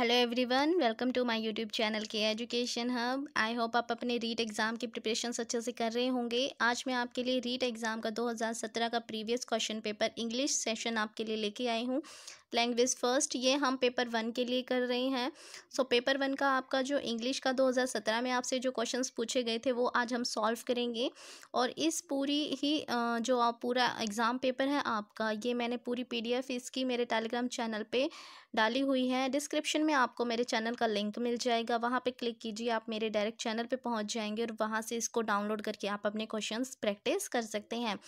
Hello everyone welcome to my YouTube channel के education hub I hope आप अपने REET exam की प्रिपरेशन अच्छे से कर रहे होंगे आज मैं आपके लिए रीट एग्ज़ाम का 2017 का previous question paper English session आपके लिए लेके आई हूँ लैंग्वेज फर्स्ट ये हम पेपर वन के लिए कर रहे हैं सो पेपर वन का आपका जो इंग्लिश का 2017 में आपसे जो क्वेश्चंस पूछे गए थे वो आज हम सॉल्व करेंगे और इस पूरी ही जो आप पूरा एग्ज़ाम पेपर है आपका ये मैंने पूरी पीडीएफ इसकी मेरे टेलीग्राम चैनल पे डाली हुई है डिस्क्रिप्शन में आपको मेरे चैनल का लिंक मिल जाएगा वहाँ पर क्लिक कीजिए आप मेरे डायरेक्ट चैनल पर पहुँच जाएंगे और वहाँ से इसको डाउनलोड करके आप अपने क्वेश्चन प्रैक्टिस कर सकते हैं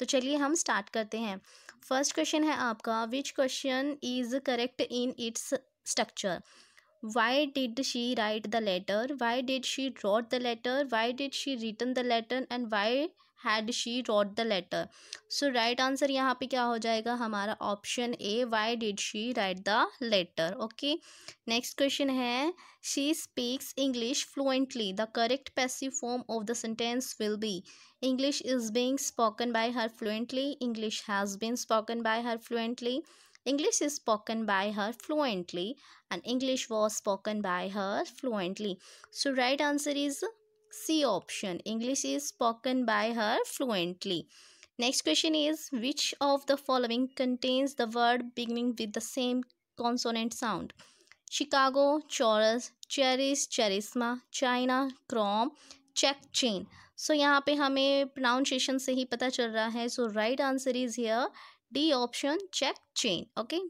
तो चलिए हम स्टार्ट करते हैं फर्स्ट क्वेश्चन है आपका which question is correct in its structure why did she write the letter why did she wrote the letter why did she written the letter and why had she wrote the letter so right answer यहाँ पे क्या हो जाएगा हमारा option A why did she write the letter okay next question है she speaks English fluently the correct passive form of the sentence will be English is being spoken by her fluently English has been spoken by her fluently English is spoken by her fluently and English was spoken by her fluently. So right answer is C option English is spoken by her fluently next question is which of the following contains the word beginning with the same consonant sound Chicago chorus cherish charisma China chrome check chain so यहाँ पे हमें pronunciation से ही पता चल रहा है so right answer is here D option check chain okay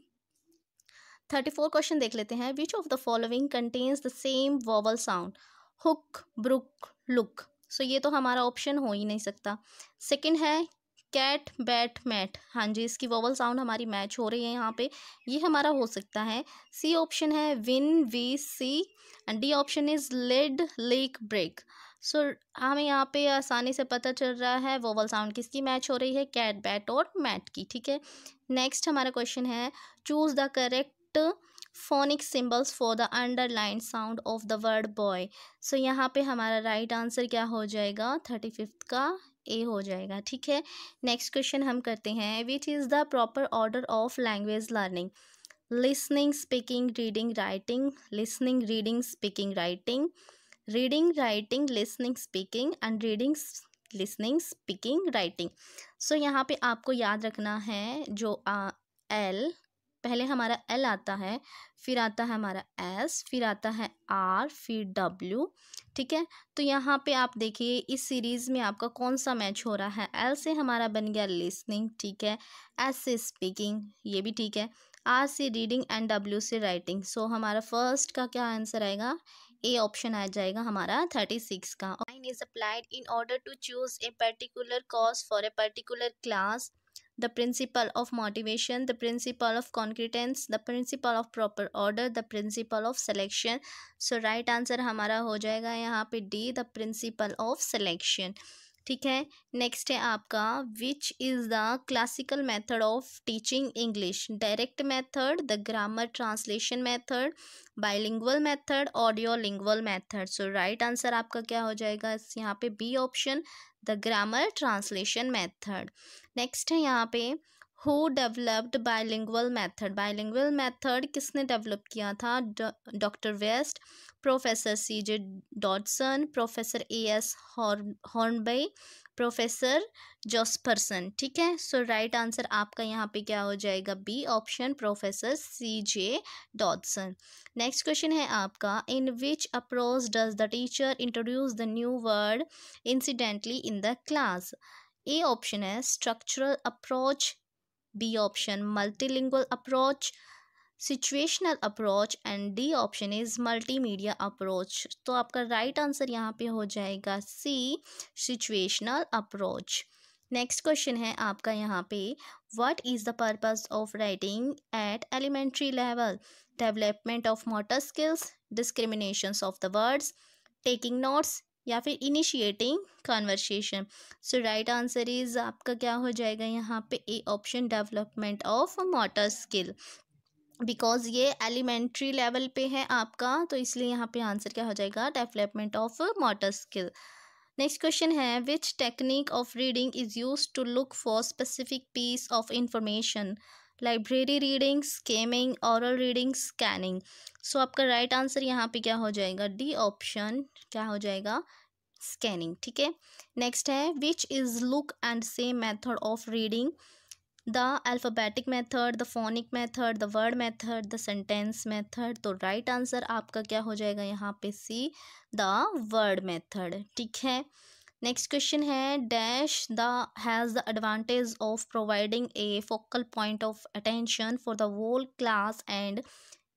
thirty four question देख लेते हैं which of the following contains the same vowel sound hook brook look so ये तो हमारा ऑप्शन हो ही नहीं सकता सेकेंड है कैट बैट मैट हाँ जी इसकी वोवल साउंड हमारी मैच हो रही है यहाँ पे ये हमारा हो सकता है सी ऑप्शन है when we see and D option is led lake break so हमें यहाँ पे आसानी से पता चल रहा है वोवल साउंड किसकी मैच हो रही है कैट बैट और मैट की ठीक है नेक्स्ट हमारा क्वेश्चन है choose the correct symbols for the underline sound of the word boy so यहाँ पे हमारा right आंसर क्या हो जाएगा थर्टी फिफ्थ का ए हो जाएगा ठीक है नेक्स्ट क्वेश्चन हम करते हैं which is the proper order of language learning listening speaking reading writing listening reading speaking writing reading writing listening speaking and reading listening speaking writing so यहाँ पे आपको याद रखना है जो एल पहले हमारा एल आता है फिर आता है हमारा एस फिर आता है आर फिर डब्ल्यू ठीक है तो यहाँ पे आप देखिए इस सीरीज़ में आपका कौन सा मैच हो रहा है एल से हमारा बन गया लिसनिंग ठीक है एस से स्पीकिंग ये भी ठीक है आर से रीडिंग एंड डब्ल्यू से राइटिंग सो हमारा फर्स्ट का क्या आंसर आएगा ए ऑप्शन आ जाएगा हमारा थर्टी सिक्स का mind is applied in order to choose a particular cause for a particular class the principle of motivation, the principle of concretence, the principle of proper order, the principle of selection. So right answer हमारा हो जाएगा यहाँ पे D, the principle of selection. ठीक है next है आपका which is the classical method of teaching English direct method the grammar translation method bilingual method audio lingual method so right answer आपका क्या हो जाएगा यहाँ पे B option the grammar translation method next है यहाँ पे who developed bilingual method bilingual method किसने डेवलप किया था doctor West professor C J Dodson professor A S Hornby professor Jespersen ठीक है सो राइट आंसर आपका यहाँ पे क्या हो जाएगा B option professor C J Dodson next question है आपका in which approach does the teacher introduce the new word incidentally in the class A option है structural approach B option multilingual approach situational approach and D option is multimedia approach तो आपका right answer यहाँ पे हो जाएगा C situational approach next question है आपका यहाँ पे what is the purpose of writing at elementary level development of motor skills discrimination of the words taking notes या फिर initiating conversation so right answer is आपका क्या हो जाएगा यहाँ पे A option development of motor skill because ये elementary level पे है आपका तो इसलिए यहाँ पे आंसर क्या हो जाएगा development of motor skill next question है which technique of reading is use to look for specific piece of information library reading skimming aural reading scanning so आपका राइट right आंसर यहाँ पे क्या हो जाएगा डी ऑप्शन क्या हो जाएगा स्कैनिंग ठीक है नेक्स्ट है which is look and same method of reading the alphabetic method the phonic method the word method the sentence method तो right आंसर आपका क्या हो जाएगा यहाँ पे सी द वर्ड मेथड ठीक है नेक्स्ट क्वेश्चन है dash the has the advantage of providing a focal point of attention for the whole class and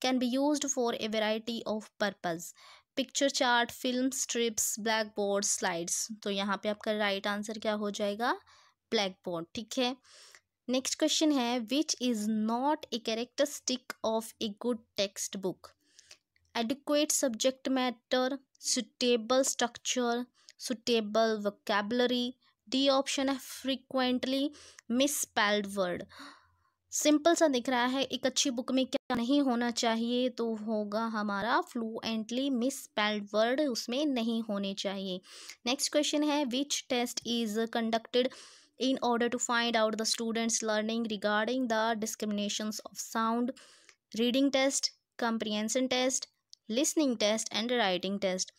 can be use for a variety of purpose picture chart film strips blackboard slides तो यहाँ पे आपका right right answer क्या हो जाएगा black board ठीक है next question है which is not a characteristic of a good text book adequate subject matter suitable structure suitable vocabulary D option है फ्रीक्वेंटली मिसस्पेल्ड वर्ड सिंपल सा दिख रहा है एक अच्छी बुक में क्या नहीं होना चाहिए तो होगा हमारा फ्लुएंटली स्पेल्ड वर्ड उसमें नहीं होने चाहिए नेक्स्ट क्वेश्चन है which test is conducted in order to find out the students learning regarding the discriminations of sound reading test comprehension test listening test and writing test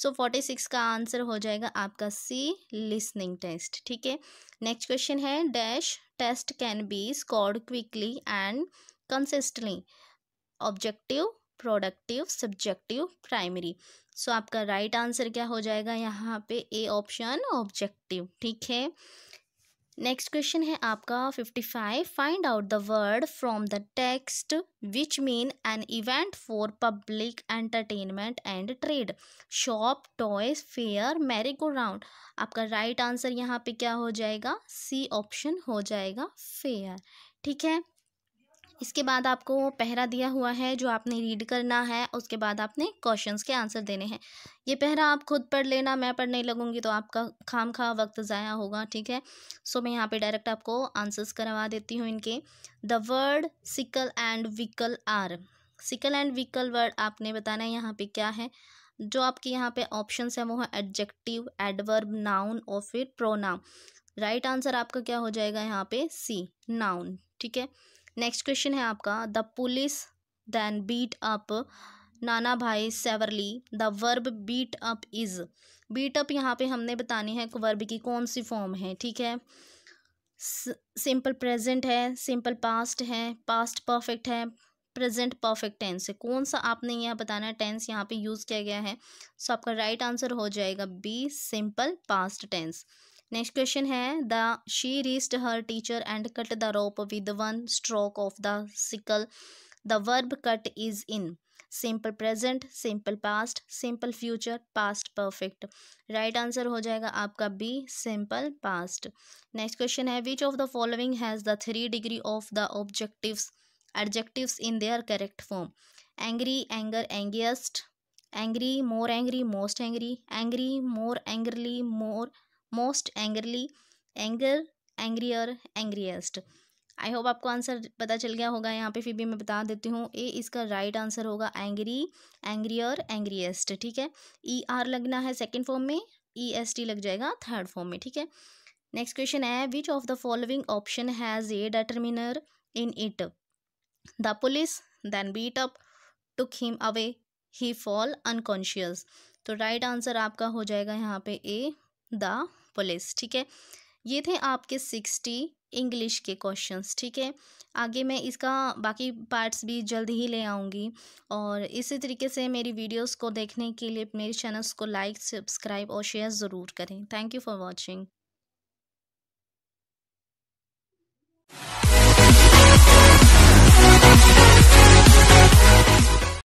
so forty six का answer हो जाएगा आपका C listening test ठीक है next question है dash test can be scored quickly and consistently objective productive subjective primary so आपका right right answer क्या हो जाएगा यहाँ पे ए ऑप्शन ऑब्जेक्टिव ठीक है नेक्स्ट क्वेश्चन है आपका fifty five find out the word from the text which mean an event for public entertainment and trade shop toys fair merry go round आपका राइट right आंसर यहाँ पे क्या हो जाएगा सी ऑप्शन हो जाएगा फेयर ठीक है इसके बाद आपको पहरा दिया हुआ है जो आपने रीड करना है उसके बाद आपने क्वेश्चंस के आंसर देने हैं ये पहरा आप खुद पढ़ लेना मैं पढ़ने लगूँगी तो आपका खाम खा वक्त ज़ाया होगा ठीक है सो मैं यहाँ पे डायरेक्ट आपको आंसर्स करवा देती हूँ इनके the word sickle and vehicle are sickle and vehicle word आपने बताना है यहाँ पर क्या है जो आपके यहाँ पर ऑप्शन है वो है एडजेक्टिव एडवर्ब नाउन और फिर प्रोनाउन राइट आंसर आपका क्या हो जाएगा यहाँ पे सी नाउन ठीक है नेक्स्ट क्वेश्चन है आपका the police then beat up Nana Bhai severely the verb beat up is beat up यहाँ पे हमने बतानी है वर्ब की कौन सी फॉर्म है ठीक है सिंपल प्रेजेंट है सिंपल पास्ट है पास्ट परफेक्ट है प्रेजेंट परफेक्ट टेंस है कौन सा आपने यहाँ बताना है टेंस यहाँ पे यूज़ किया गया है सो so, आपका राइट right आंसर हो जाएगा B simple past tense next question है the she reached her teacher and cut the rope with one stroke of the sickle the verb cut is in simple present simple past simple future past perfect right answer हो जाएगा आपका B simple past next question है which of the following has the three degree of the objective adjective in their correct form angry anger angriest angry more angry most angry angry more angrily more most angrily anger angrier angriest I hope आपको answer पता चल गया होगा यहाँ पे फिर भी मैं बता देती हूँ ए इसका राइट right आंसर होगा एंग्री एंग्रियर एंग्रीएस्ट ठीक है ई e, आर लगना है सेकेंड फॉर्म में ई एस टी लग जाएगा थर्ड फॉर्म में ठीक है नेक्स्ट क्वेश्चन है which of the following option has a determiner in it the police then beat up took him away he fall unconscious तो राइट right आंसर आपका हो जाएगा यहाँ पे ए द पुलिस ठीक है ये थे आपके सिक्सटी इंग्लिश के क्वेश्चंस ठीक है आगे मैं इसका बाकी पार्ट्स भी जल्द ही ले आऊँगी और इसी तरीके से मेरी वीडियोस को देखने के लिए मेरे चैनल्स को लाइक सब्सक्राइब और शेयर ज़रूर करें थैंक यू फॉर वॉचिंग